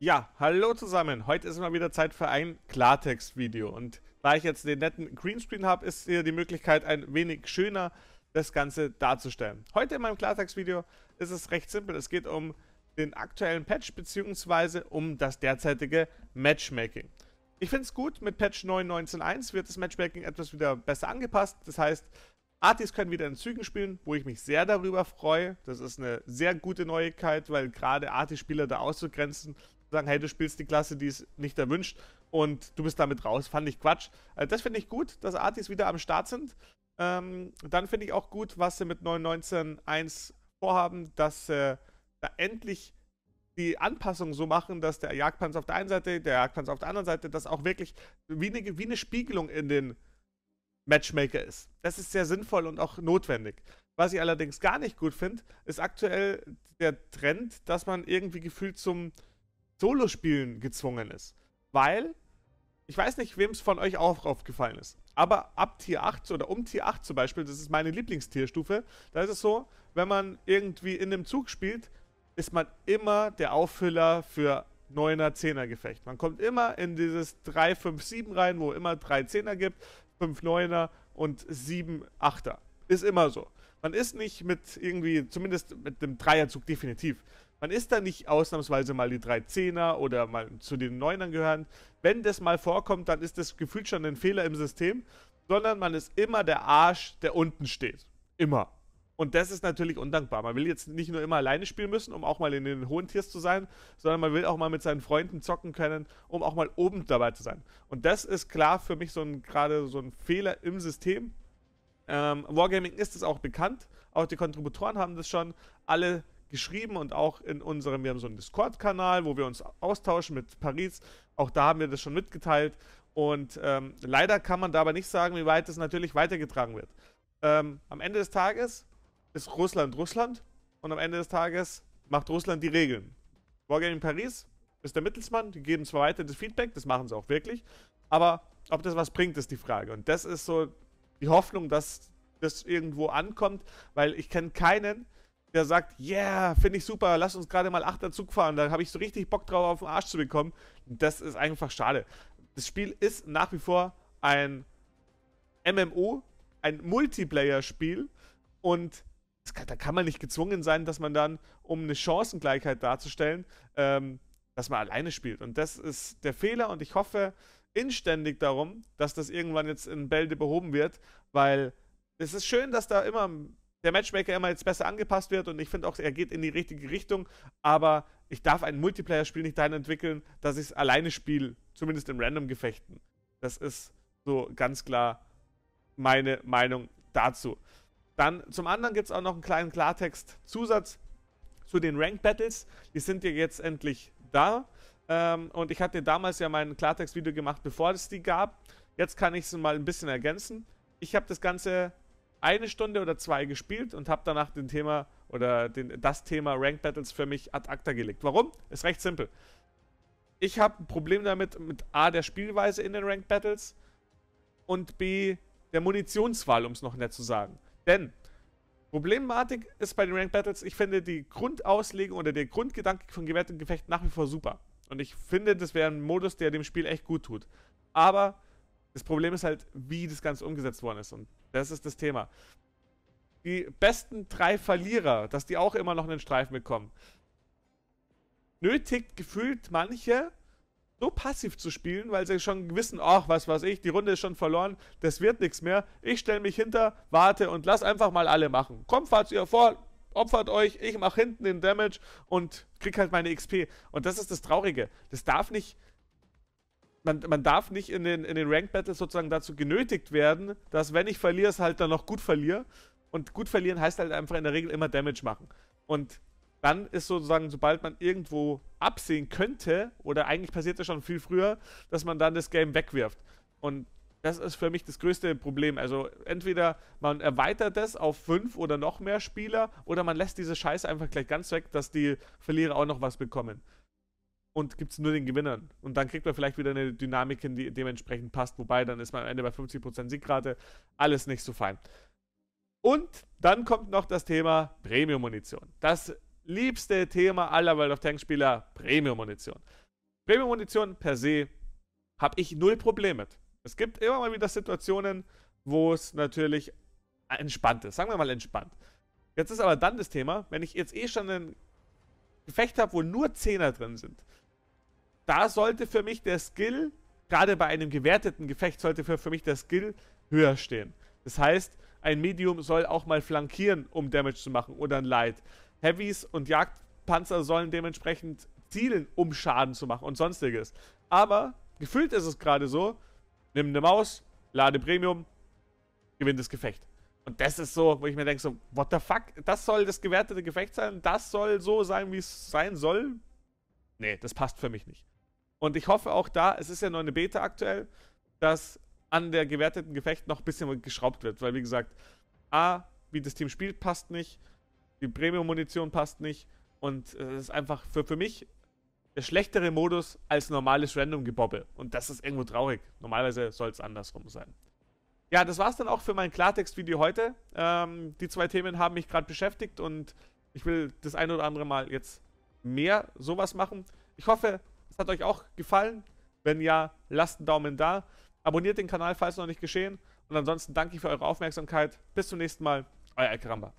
Ja, hallo zusammen. Heute ist mal wieder Zeit für ein Klartext-Video. Und da ich jetzt den netten Greenscreen habe, ist hier die Möglichkeit, ein wenig schöner das Ganze darzustellen. Heute in meinem Klartext-Video ist es recht simpel. Es geht um den aktuellen Patch bzw. um das derzeitige Matchmaking. Ich finde es gut, mit Patch 9.19.1 wird das Matchmaking etwas wieder besser angepasst. Das heißt, Artis können wieder in Zügen spielen, wo ich mich sehr darüber freue. Das ist eine sehr gute Neuigkeit, weil gerade Artis-Spieler da auszugrenzen, sagen, hey, du spielst die Klasse, die es nicht erwünscht und du bist damit raus. Fand ich Quatsch. Also das finde ich gut, dass Artis wieder am Start sind. Ähm, dann finde ich auch gut, was sie mit 9.19.1 vorhaben, dass sie äh, da endlich die Anpassung so machen, dass der Jagdpanzer auf der einen Seite, der Jagdpanzer auf der anderen Seite, das auch wirklich wie eine, wie eine Spiegelung in den Matchmaker ist. Das ist sehr sinnvoll und auch notwendig. Was ich allerdings gar nicht gut finde, ist aktuell der Trend, dass man irgendwie gefühlt zum Solo-Spielen gezwungen ist. Weil, ich weiß nicht, wem es von euch auch aufgefallen ist, aber ab Tier 8 oder um Tier 8 zum Beispiel, das ist meine Lieblingstierstufe, da ist es so, wenn man irgendwie in einem Zug spielt, ist man immer der Auffüller für 9er, 10er Gefecht. Man kommt immer in dieses 3, 5, 7 rein, wo immer 3 10er gibt, 5 9er und 7 8er. Ist immer so. Man ist nicht mit irgendwie, zumindest mit dem Dreierzug definitiv. Man ist da nicht ausnahmsweise mal die drei er oder mal zu den 9ern gehören. Wenn das mal vorkommt, dann ist das gefühlt schon ein Fehler im System, sondern man ist immer der Arsch, der unten steht. Immer. Und das ist natürlich undankbar. Man will jetzt nicht nur immer alleine spielen müssen, um auch mal in den hohen Tiers zu sein, sondern man will auch mal mit seinen Freunden zocken können, um auch mal oben dabei zu sein. Und das ist klar für mich so gerade so ein Fehler im System. Ähm, Wargaming ist es auch bekannt. Auch die Kontributoren haben das schon alle geschrieben und auch in unserem, wir haben so einen Discord-Kanal, wo wir uns austauschen mit Paris. Auch da haben wir das schon mitgeteilt. Und ähm, leider kann man dabei nicht sagen, wie weit es natürlich weitergetragen wird. Ähm, am Ende des Tages ist Russland Russland und am Ende des Tages macht Russland die Regeln. Wargaming Paris ist der Mittelsmann, die geben zwar weiter das Feedback, das machen sie auch wirklich, aber ob das was bringt, ist die Frage. Und das ist so die Hoffnung, dass das irgendwo ankommt, weil ich kenne keinen, der sagt, yeah, finde ich super, lass uns gerade mal achter Zug fahren, da habe ich so richtig Bock drauf, auf den Arsch zu bekommen. Das ist einfach schade. Das Spiel ist nach wie vor ein MMO, ein Multiplayer-Spiel und kann, da kann man nicht gezwungen sein, dass man dann, um eine Chancengleichheit darzustellen, ähm, dass man alleine spielt. Und das ist der Fehler und ich hoffe inständig darum, dass das irgendwann jetzt in Bälde behoben wird, weil es ist schön, dass da immer der Matchmaker immer jetzt besser angepasst wird und ich finde auch, er geht in die richtige Richtung, aber ich darf ein Multiplayer-Spiel nicht dahin entwickeln, dass ich es alleine spiele, zumindest in Random-Gefechten. Das ist so ganz klar meine Meinung dazu. Dann zum anderen gibt es auch noch einen kleinen Klartext-Zusatz zu den Ranked Battles. Die sind ja jetzt endlich da. Ähm, und ich hatte damals ja mein Klartext-Video gemacht, bevor es die gab. Jetzt kann ich es mal ein bisschen ergänzen. Ich habe das Ganze eine Stunde oder zwei gespielt und habe danach den Thema oder den, das Thema Ranked Battles für mich ad acta gelegt. Warum? Ist recht simpel. Ich habe ein Problem damit mit A der Spielweise in den Ranked Battles und B der Munitionswahl, um es noch nett zu sagen. Denn Problematik ist bei den Ranked Battles, ich finde die Grundauslegung oder der Grundgedanke von Gewehr und Gefecht nach wie vor super. Und ich finde, das wäre ein Modus, der dem Spiel echt gut tut. Aber das Problem ist halt, wie das Ganze umgesetzt worden ist. Und das ist das Thema. Die besten drei Verlierer, dass die auch immer noch einen Streifen bekommen, nötigt gefühlt manche so passiv zu spielen, weil sie schon wissen, ach, was weiß ich, die Runde ist schon verloren, das wird nichts mehr. Ich stelle mich hinter, warte und lass einfach mal alle machen. Kommt, fahrt ihr vor, opfert euch, ich mache hinten den Damage und krieg halt meine XP. Und das ist das Traurige. Das darf nicht man, man darf nicht in den, in den Ranked Battles sozusagen dazu genötigt werden, dass wenn ich verliere, es halt dann noch gut verliere. Und gut verlieren heißt halt einfach in der Regel immer Damage machen. Und dann ist sozusagen, sobald man irgendwo absehen könnte, oder eigentlich passiert das schon viel früher, dass man dann das Game wegwirft. Und das ist für mich das größte Problem. Also entweder man erweitert es auf fünf oder noch mehr Spieler, oder man lässt diese Scheiße einfach gleich ganz weg, dass die Verlierer auch noch was bekommen und gibt es nur den Gewinnern. Und dann kriegt man vielleicht wieder eine Dynamik hin, die dementsprechend passt. Wobei dann ist man am Ende bei 50% Siegrate. Alles nicht so fein. Und dann kommt noch das Thema Premium-Munition. Das liebste Thema aller World of Tanks-Spieler: Premium-Munition. Premium-Munition per se habe ich null Probleme mit. Es gibt immer mal wieder Situationen, wo es natürlich entspannt ist. Sagen wir mal entspannt. Jetzt ist aber dann das Thema, wenn ich jetzt eh schon ein Gefecht habe, wo nur Zehner drin sind da sollte für mich der Skill, gerade bei einem gewerteten Gefecht, sollte für, für mich der Skill höher stehen. Das heißt, ein Medium soll auch mal flankieren, um Damage zu machen oder ein Light. Heavies und Jagdpanzer sollen dementsprechend zielen, um Schaden zu machen und sonstiges. Aber gefühlt ist es gerade so, nimm eine Maus, lade Premium, gewinn das Gefecht. Und das ist so, wo ich mir denke, so, what the fuck? Das soll das gewertete Gefecht sein? Das soll so sein, wie es sein soll? Nee, das passt für mich nicht. Und ich hoffe auch da, es ist ja nur eine Beta aktuell, dass an der gewerteten Gefecht noch ein bisschen geschraubt wird. Weil, wie gesagt, A, wie das Team spielt, passt nicht. Die Premium-Munition passt nicht. Und äh, es ist einfach für, für mich der schlechtere Modus als normales Random-Gebobbe. Und das ist irgendwo traurig. Normalerweise soll es andersrum sein. Ja, das war es dann auch für mein Klartext-Video heute. Ähm, die zwei Themen haben mich gerade beschäftigt und ich will das ein oder andere Mal jetzt mehr sowas machen. Ich hoffe, hat euch auch gefallen. Wenn ja, lasst einen Daumen da. Abonniert den Kanal, falls noch nicht geschehen. Und ansonsten danke ich für eure Aufmerksamkeit. Bis zum nächsten Mal. Euer Elke